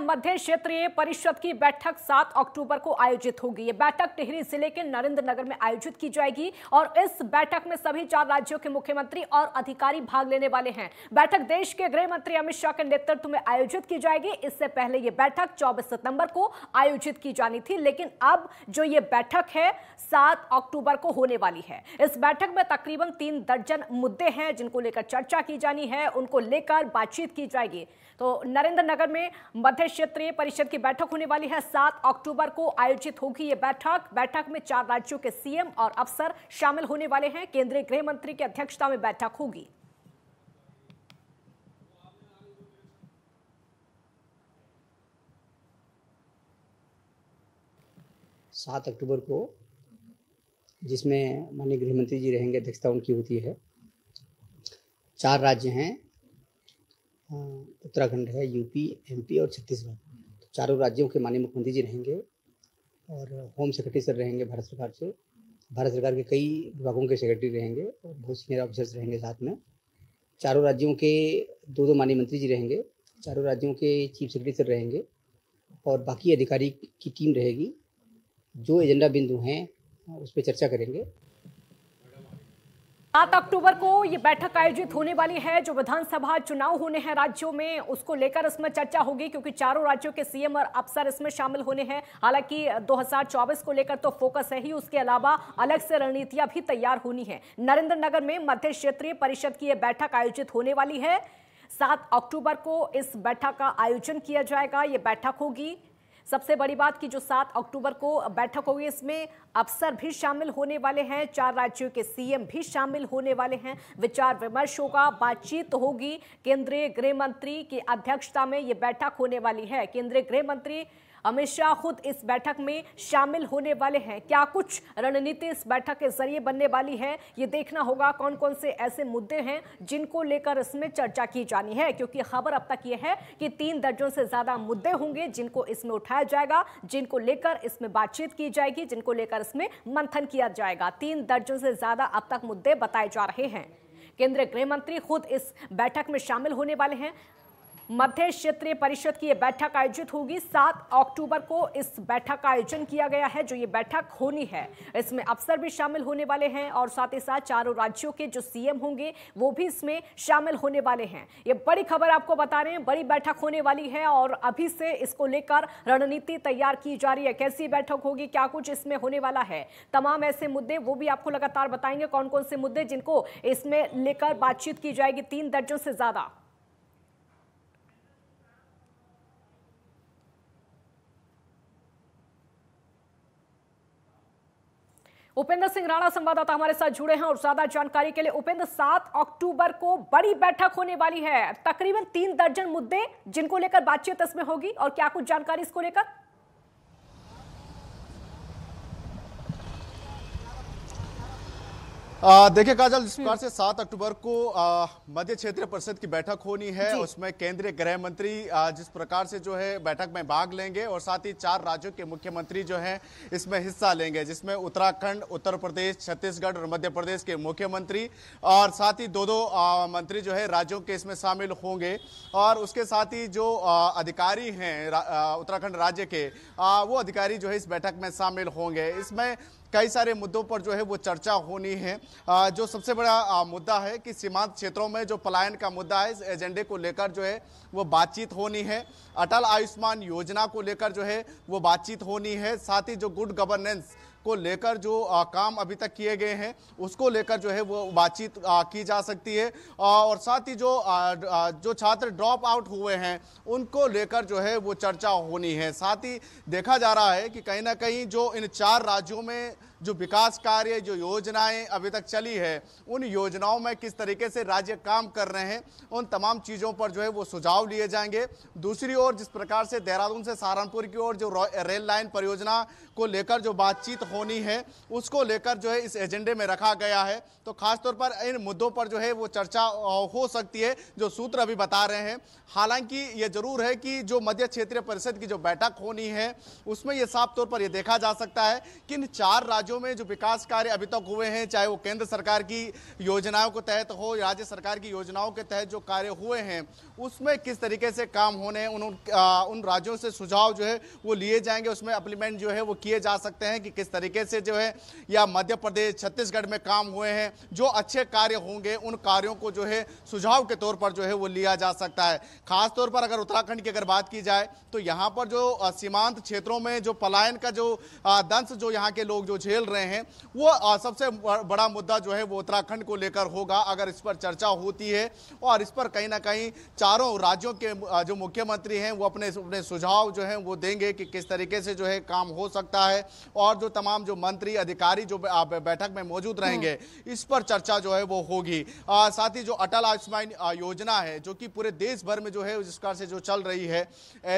मध्य क्षेत्रीय परिषद की बैठक 7 अक्टूबर को आयोजित होगी ये बैठक टिहरी जिले के नरेंद्र नगर में आयोजित की जाएगी और इस बैठक में सभी चार राज्यों के मुख्यमंत्री और अधिकारी भाग लेने वाले हैं बैठक देश के गृह मंत्री अमित शाह के नेतृत्व में आयोजित की जाएगी इससे पहले यह बैठक चौबीस सितंबर को आयोजित की जानी थी लेकिन अब जो ये बैठक है सात अक्टूबर को होने वाली है इस बैठक में तकरीबन तीन दर्जन मुद्दे हैं जिनको लेकर चर्चा की जानी है उनको लेकर बातचीत की जाएगी तो नरेंद्र नगर में मध्य है क्षेत्रीय परिषद की बैठक होने वाली है सात अक्टूबर को आयोजित होगी ये बैठक बैठक में चार राज्यों के सीएम और अफसर शामिल होने वाले हैं केंद्रीय गृह मंत्री की अध्यक्षता में बैठक होगी सात अक्टूबर को जिसमें माननीय गृह मंत्री जी रहेंगे अध्यक्षता उनकी होती है चार राज्य हैं हम्म, उत्तराखंड है यूपी एमपी और छत्तीसगढ़ तो चारों राज्यों के माननीय मुख्यमंत्री जी रहेंगे और होम सेक्रेटरी सर रहेंगे भारत सरकार से भारत सरकार के कई विभागों के सेक्रेटरी रहेंगे और बहुत सीनियर ऑफिसर्स रहेंगे साथ में चारों राज्यों के दो दो माननीय मंत्री जी रहेंगे चारों राज्यों के चीफ सेक्रेटरी सर रहेंगे और बाकी अधिकारी की टीम रहेगी जो एजेंडा बिंदु हैं उस पर चर्चा करेंगे सात अक्टूबर को ये बैठक आयोजित होने वाली है जो विधानसभा चुनाव होने हैं राज्यों में उसको लेकर इसमें चर्चा होगी क्योंकि चारों राज्यों के सीएम और अफसर इसमें शामिल होने हैं हालांकि 2024 को लेकर तो फोकस है ही उसके अलावा अलग से रणनीतियां भी तैयार होनी है नरेंद्र नगर में मध्य क्षेत्रीय परिषद की यह बैठक आयोजित होने वाली है सात अक्टूबर को इस बैठक का आयोजन किया जाएगा ये बैठक होगी सबसे बड़ी बात कि जो सात अक्टूबर को बैठक होगी इसमें अफसर भी शामिल होने वाले हैं चार राज्यों के सीएम भी शामिल होने वाले हैं विचार विमर्श होगा बातचीत होगी केंद्रीय गृह मंत्री की अध्यक्षता में ये बैठक होने वाली है केंद्रीय गृह मंत्री अमित शाह खुद इस बैठक में शामिल होने वाले हैं क्या कुछ रणनीति इस बैठक के जरिए बनने वाली है ये देखना होगा कौन कौन से ऐसे मुद्दे हैं जिनको लेकर इसमें चर्चा की जानी है क्योंकि खबर अब तक यह है कि तीन दर्जन से ज्यादा मुद्दे होंगे जिनको इसमें उठाया जाएगा जिनको लेकर इसमें बातचीत की जाएगी जिनको लेकर इसमें मंथन किया जाएगा तीन दर्जन से ज्यादा अब तक मुद्दे बताए जा रहे हैं केंद्रीय गृह मंत्री खुद इस बैठक में शामिल होने वाले हैं मध्य क्षेत्रीय परिषद की यह बैठक आयोजित होगी सात अक्टूबर को इस बैठक का आयोजन किया गया है जो ये बैठक होनी है इसमें अफसर भी शामिल होने वाले हैं और साथ ही साथ चारों राज्यों के जो सीएम होंगे वो भी इसमें शामिल होने वाले हैं ये बड़ी खबर आपको बता रहे हैं बड़ी बैठक होने वाली है और अभी से इसको लेकर रणनीति तैयार की जा रही है कैसी बैठक होगी क्या कुछ इसमें होने वाला है तमाम ऐसे मुद्दे वो भी आपको लगातार बताएंगे कौन कौन से मुद्दे जिनको इसमें लेकर बातचीत की जाएगी तीन दर्जन से ज्यादा उपेंद्र सिंह राणा संवाददाता हमारे साथ जुड़े हैं और ज्यादा जानकारी के लिए उपेंद्र सात अक्टूबर को बड़ी बैठक होने वाली है तकरीबन तीन दर्जन मुद्दे जिनको लेकर बातचीत इसमें होगी और क्या कुछ जानकारी इसको लेकर देखिए काजल जिस प्रकार से सात अक्टूबर को मध्य क्षेत्रीय परिषद की बैठक होनी है उसमें केंद्रीय गृह मंत्री जिस प्रकार से जो है बैठक में भाग लेंगे और साथ ही चार राज्यों के मुख्यमंत्री जो हैं इसमें हिस्सा लेंगे जिसमें उत्तराखंड उत्तर प्रदेश छत्तीसगढ़ और मध्य प्रदेश के मुख्यमंत्री और साथ ही दो दो आ, मंत्री जो है राज्यों के इसमें शामिल होंगे और उसके साथ ही जो आ, अधिकारी हैं उत्तराखंड राज्य के वो अधिकारी जो है इस बैठक में शामिल होंगे इसमें कई सारे मुद्दों पर जो है वो चर्चा होनी है जो सबसे बड़ा मुद्दा है कि सीमांत क्षेत्रों में जो पलायन का मुद्दा है इस एजेंडे को लेकर जो है वो बातचीत होनी है अटल आयुष्मान योजना को लेकर जो है वो बातचीत होनी है साथ ही जो गुड गवर्नेंस को लेकर जो आ, काम अभी तक किए गए हैं उसको लेकर जो है वो बातचीत की जा सकती है और साथ ही जो आ, जो छात्र ड्रॉप आउट हुए हैं उनको लेकर जो है वो चर्चा होनी है साथ ही देखा जा रहा है कि कहीं ना कहीं जो इन चार राज्यों में जो विकास कार्य जो योजनाएं अभी तक चली है उन योजनाओं में किस तरीके से राज्य काम कर रहे हैं उन तमाम चीज़ों पर जो है वो सुझाव लिए जाएंगे दूसरी ओर जिस प्रकार से देहरादून से सहारनपुर की ओर जो रेल लाइन परियोजना को लेकर जो बातचीत होनी है उसको लेकर जो है इस एजेंडे में रखा गया है तो खासतौर पर इन मुद्दों पर जो है वो चर्चा हो सकती है जो सूत्र अभी बता रहे हैं हालांकि ये जरूर है कि जो मध्य क्षेत्रीय परिषद की जो बैठक होनी है उसमें ये साफ तौर पर यह देखा जा सकता है कि इन चार राज्यों राज्यों में जो विकास कार्य अभी तक हुए हैं चाहे वो केंद्र सरकार की योजनाओं के तहत हो राज्य सरकार की योजनाओं के तहत जो कार्य हुए हैं उसमें किस तरीके से काम होने उन उन राज्यों से सुझाव जो है वो लिए जाएंगे उसमें अप्लीमेंट जो है वो किए जा सकते हैं कि किस तरीके से जो है या मध्य प्रदेश छत्तीसगढ़ में काम हुए हैं जो अच्छे कार्य होंगे उन कार्यों को जो है सुझाव के तौर पर जो है वो लिया जा सकता है खासतौर पर अगर उत्तराखंड की अगर बात की जाए तो यहाँ पर जो सीमांत क्षेत्रों में जो पलायन का जो दंश जो यहाँ के लोग जो झेल खेल रहे हैं वो सबसे बड़ा मुद्दा जो है वो उत्तराखंड को लेकर होगा अगर इस पर चर्चा होती है और इस पर कहीं ना कहीं चारों राज्यों के जो मुख्यमंत्री हैं वो अपने अपने सुझाव जो हैं वो देंगे कि किस तरीके से जो है काम हो सकता है और जो तमाम जो मंत्री अधिकारी जो बैठक में मौजूद हम्म। रहेंगे इस पर चर्चा जो है वो होगी साथ ही जो अटल आयुष्मान योजना है जो कि पूरे देश भर में जो है जिस प्रकार से जो चल रही है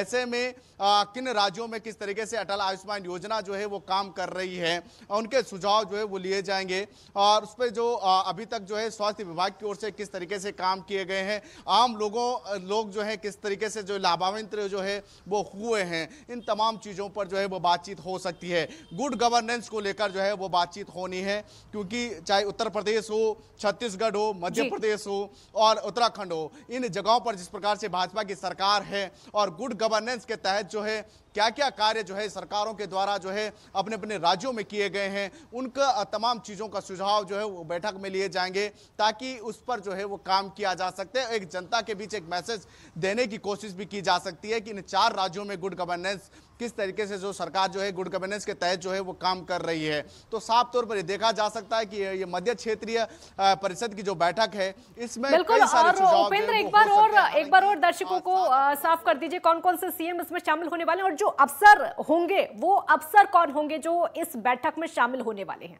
ऐसे में आ, किन राज्यों में किस तरीके से अटल आयुष्मान योजना जो है वो काम कर रही है उनके सुझाव जो है वो लिए जाएंगे और उस पर जो अभी तक जो है स्वास्थ्य विभाग की ओर से किस तरीके से काम किए गए हैं आम लोगों लोग जो है किस तरीके से जो लाभान्वित जो है वो हुए हैं इन तमाम चीज़ों पर जो है वो बातचीत हो सकती है गुड गवर्नेंस को लेकर जो है वो बातचीत होनी है क्योंकि चाहे उत्तर प्रदेश हो छत्तीसगढ़ हो मध्य प्रदेश हो और उत्तराखंड हो इन जगहों पर जिस प्रकार से भाजपा की सरकार है और गुड गवर्नेंस के तहत जो है क्या क्या कार्य जो है सरकारों के द्वारा जो है अपने अपने राज्यों में किए गए हैं उनका तमाम चीज़ों का सुझाव जो है वो बैठक में लिए जाएंगे ताकि उस पर जो है वो काम किया जा सकते है एक जनता के बीच एक मैसेज देने की कोशिश भी की जा सकती है कि इन चार राज्यों में गुड गवर्नेंस किस तरीके से जो सरकार जो है गुड गवर्नेंस के तहत जो है वो काम कर रही है तो साफ तौर पर देखा जा सकता है कि ये मध्य क्षेत्रीय परिषद की जो बैठक है इसमें बिल्कुल और उपेंद्र एक बार और एक बार और दर्शकों को साफ कर दीजिए कौन कौन से सीएम इसमें शामिल होने वाले हैं और जो अफसर होंगे वो अफसर कौन होंगे जो इस बैठक में शामिल होने वाले हैं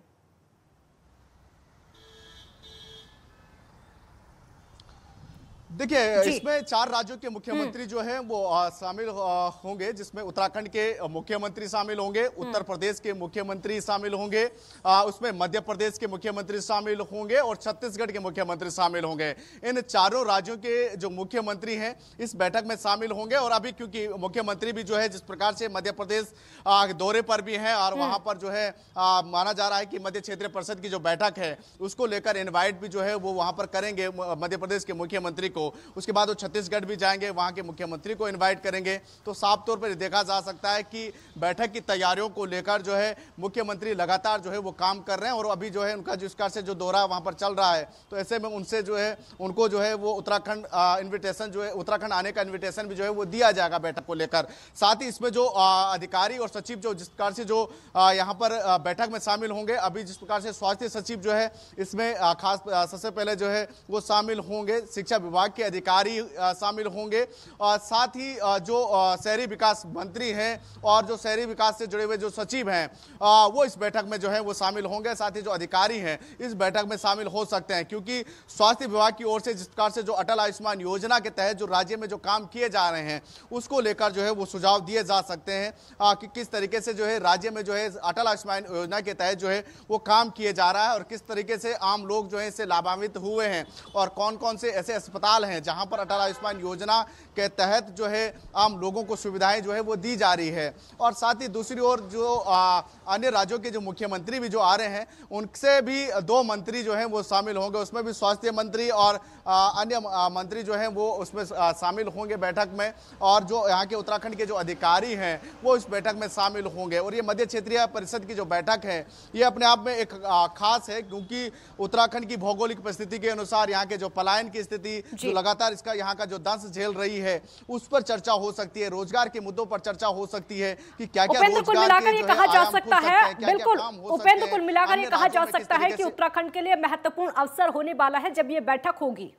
देखिए इसमें चार राज्यों के मुख्यमंत्री हम्म। जो हैं वो शामिल होंगे जिसमें उत्तराखंड के मुख्यमंत्री शामिल होंगे हम्म। उत्तर प्रदेश के मुख्यमंत्री शामिल होंगे उसमें मध्य प्रदेश के मुख्यमंत्री शामिल होंगे और छत्तीसगढ़ के मुख्यमंत्री शामिल होंगे इन चारों राज्यों के जो मुख्यमंत्री हैं इस बैठक में शामिल होंगे और अभी क्योंकि मुख्यमंत्री भी जो है जिस प्रकार से मध्य प्रदेश दौरे पर भी हैं और वहां हम्म। पर जो है माना जा रहा है कि मध्य क्षेत्रीय परिषद की जो बैठक है उसको लेकर इन्वाइट भी जो है वो वहां पर करेंगे मध्य प्रदेश के मुख्यमंत्री को उसके बाद वो छत्तीसगढ़ भी जाएंगे वहाँ के मुख्यमंत्री को इन्वाइट करेंगे तो साफ तौर पर देखा जा सकता है कि बैठक की तैयारियों को लेकर जो है मुख्यमंत्री लगातार जो है वो काम कर रहे हैं और अभी जो है उनका जिस कार से जो दौरा वहाँ पर चल रहा है तो ऐसे में उनसे जो है उनको जो है वो उत्तराखंड इन्विटेशन जो है उत्तराखंड आने का इन्विटेशन भी जो है वो दिया जाएगा बैठक को लेकर साथ ही इसमें जो अधिकारी और सचिव जो जिस प्रकार से जो यहाँ पर बैठक में शामिल होंगे अभी जिस प्रकार से स्वास्थ्य सचिव जो है इसमें खास सबसे पहले जो है वो शामिल होंगे शिक्षा विभाग के अधिकारी शामिल होंगे और साथ ही जो शहरी विकास मंत्री हैं और जो शहरी विकास से जुड़े हुए जो सचिव हैं वो इस बैठक में जो है वो शामिल होंगे साथ ही जो अधिकारी हैं इस बैठक में शामिल हो सकते हैं क्योंकि स्वास्थ्य विभाग की ओर से जिस प्रकार से जो अटल आयुष्मान योजना के तहत जो राज्य में जो काम किए जा रहे हैं उसको लेकर जो है वो सुझाव दिए जा सकते हैं कि किस तरीके से जो है राज्य में जो है अटल आयुष्मान योजना के तहत जो है वो काम किए जा रहा है और किस तरीके से आम लोग जो है इससे लाभान्वित हुए हैं और कौन कौन से ऐसे अस्पताल हैं जहां पर अटल आयुष्मान योजना के तहत जो है आम लोगों को सुविधाएं जो है वो दी जा रही है और साथ ही दूसरी ओर जो अन्य राज्यों के जो मुख्यमंत्री भी जो आ रहे हैं उनसे भी दो मंत्री जो हैं वो शामिल होंगे उसमें भी स्वास्थ्य मंत्री और अन्य मंत्री जो हैं वो उसमें शामिल होंगे बैठक में और जो यहाँ के उत्तराखंड के जो अधिकारी हैं वो इस बैठक में शामिल होंगे और ये मध्य क्षेत्रीय परिषद की जो बैठक है ये अपने आप में एक खास है क्योंकि उत्तराखंड की भौगोलिक परिस्थिति के अनुसार यहाँ के जो पलायन की स्थिति लगातार इसका यहाँ का जो दंश झेल रही है उस पर चर्चा हो सकती है रोजगार के मुद्दों पर चर्चा हो सकती है कि क्या क्या कुल मिलाकर ये कहा जा सकता है बिल्कुल उपेंद्र कुल मिलाकर ये कहा जा सकता है कि उत्तराखंड के लिए महत्वपूर्ण अवसर होने वाला है जब ये बैठक होगी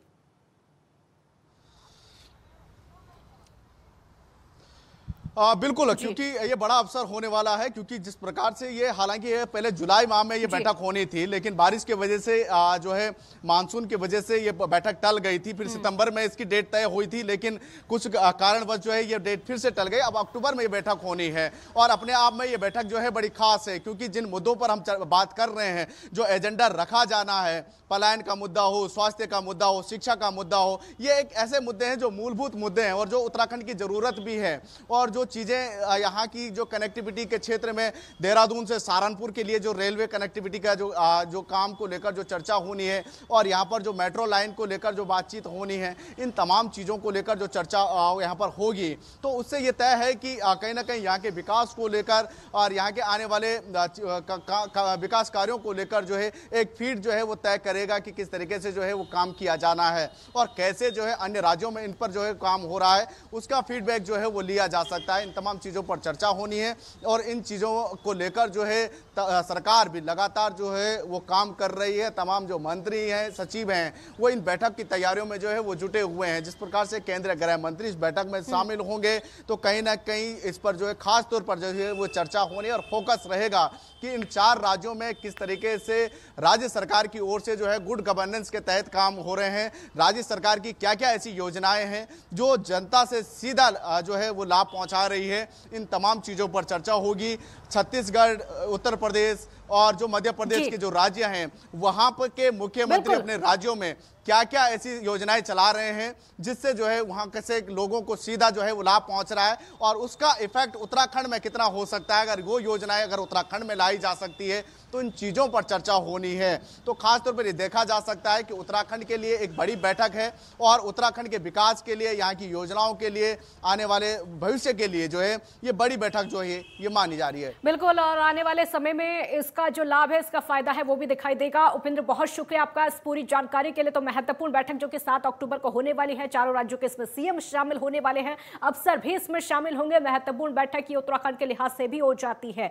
आ, बिल्कुल क्योंकि ये बड़ा अवसर होने वाला है क्योंकि जिस प्रकार से ये हालांकि ये पहले जुलाई माह में ये बैठक होनी थी लेकिन बारिश के वजह से आ, जो है मानसून की वजह से ये बैठक टल गई थी फिर हम्म। सितंबर में इसकी डेट तय हुई थी लेकिन कुछ कारणवश जो है ये डेट फिर से टल गई अब अक्टूबर में ये बैठक होनी है और अपने आप में ये बैठक जो है बड़ी खास है क्योंकि जिन मुद्दों पर हम बात कर रहे हैं जो एजेंडा रखा जाना है पलायन का मुद्दा हो स्वास्थ्य का मुद्दा हो शिक्षा का मुद्दा हो ये एक ऐसे मुद्दे हैं जो मूलभूत मुद्दे हैं और जो उत्तराखंड की जरूरत भी है और जो चीज़ें यहाँ की जो कनेक्टिविटी के क्षेत्र में देहरादून से सहारनपुर के लिए जो रेलवे कनेक्टिविटी का जो आ, जो काम को लेकर जो चर्चा होनी है और यहाँ पर जो मेट्रो लाइन को लेकर जो बातचीत होनी है इन तमाम चीज़ों को लेकर जो चर्चा यहाँ पर होगी तो उससे ये तय है कि कहीं ना कहीं यहाँ के विकास को लेकर और यहाँ के आने वाले विकास कार्यों को लेकर जो है एक फीड जो है वो तय करेगा कि किस तरीके से जो है वो काम किया जाना है और कैसे जो है अन्य राज्यों में इन पर जो है काम हो रहा है उसका फीडबैक जो है वो लिया जा सकता है है इन तमाम चीज़ों पर चर्चा होनी है और इन चीज़ों को लेकर जो है सरकार भी लगातार जो है वो काम कर रही है तमाम जो मंत्री हैं सचिव हैं वो इन बैठक की तैयारियों में जो है वो जुटे हुए हैं जिस प्रकार से केंद्रीय गृह मंत्री इस बैठक में शामिल होंगे तो कहीं ना कहीं इस पर जो है खास तौर पर जो है वो चर्चा होनी और फोकस रहेगा कि इन चार राज्यों में किस तरीके से राज्य सरकार की ओर से जो है गुड गवर्नेंस के तहत काम हो रहे हैं राज्य सरकार की क्या क्या ऐसी योजनाएं हैं जो जनता से सीधा जो है वो लाभ पहुंचा जा रही है इन तमाम चीज़ों पर चर्चा होगी छत्तीसगढ़ उत्तर प्रदेश और जो मध्य प्रदेश के जो राज्य हैं वहां पर के मुख्यमंत्री अपने राज्यों में क्या क्या ऐसी योजनाएं चला रहे हैं जिससे जो है वहां कैसे लोगों को सीधा जो है वो लाभ पहुंच रहा है और उसका इफेक्ट उत्तराखंड में कितना हो सकता है अगर वो योजनाएं अगर उत्तराखंड में लाई जा सकती है तो इन चीज़ों पर चर्चा होनी है तो खासतौर पर ये देखा जा सकता है कि उत्तराखंड के लिए एक बड़ी बैठक है और उत्तराखंड के विकास के लिए यहाँ की योजनाओं के लिए आने वाले भविष्य के लिए जो है ये बड़ी बैठक जो है ये मानी जा रही है बिल्कुल और आने वाले समय में इस इसका जो लाभ है इसका फायदा है वो भी दिखाई देगा उपेंद्र बहुत शुक्रिया आपका इस पूरी जानकारी के लिए तो महत्वपूर्ण बैठक जो कि सात अक्टूबर को होने वाली है चारों राज्यों के इसमें सीएम शामिल होने वाले हैं अफसर भी इसमें शामिल होंगे महत्वपूर्ण बैठक ये उत्तराखंड के लिहाज से भी हो जाती है